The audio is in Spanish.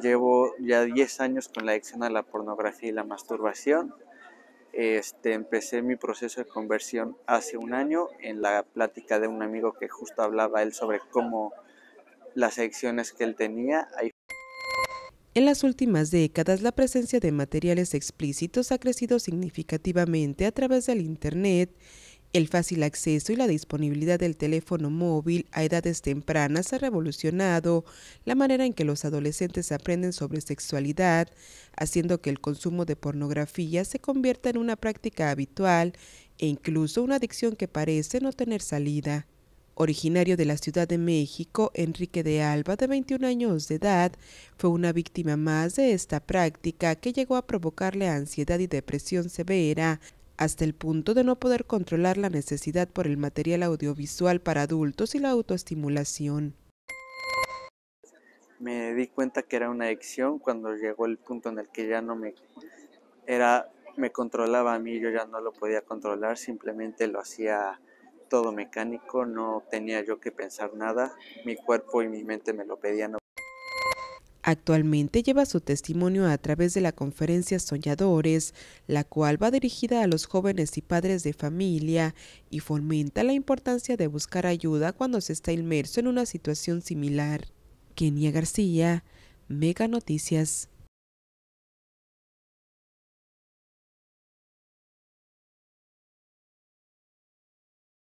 Llevo ya 10 años con la adicción a la pornografía y la masturbación. Este, empecé mi proceso de conversión hace un año en la plática de un amigo que justo hablaba él sobre cómo las adicciones que él tenía. En las últimas décadas, la presencia de materiales explícitos ha crecido significativamente a través del Internet el fácil acceso y la disponibilidad del teléfono móvil a edades tempranas ha revolucionado la manera en que los adolescentes aprenden sobre sexualidad, haciendo que el consumo de pornografía se convierta en una práctica habitual e incluso una adicción que parece no tener salida. Originario de la Ciudad de México, Enrique de Alba, de 21 años de edad, fue una víctima más de esta práctica que llegó a provocarle ansiedad y depresión severa, hasta el punto de no poder controlar la necesidad por el material audiovisual para adultos y la autoestimulación. Me di cuenta que era una adicción cuando llegó el punto en el que ya no me era me controlaba a mí, yo ya no lo podía controlar, simplemente lo hacía todo mecánico, no tenía yo que pensar nada, mi cuerpo y mi mente me lo pedían Actualmente lleva su testimonio a través de la conferencia Soñadores, la cual va dirigida a los jóvenes y padres de familia y fomenta la importancia de buscar ayuda cuando se está inmerso en una situación similar. Kenia García, Mega Noticias.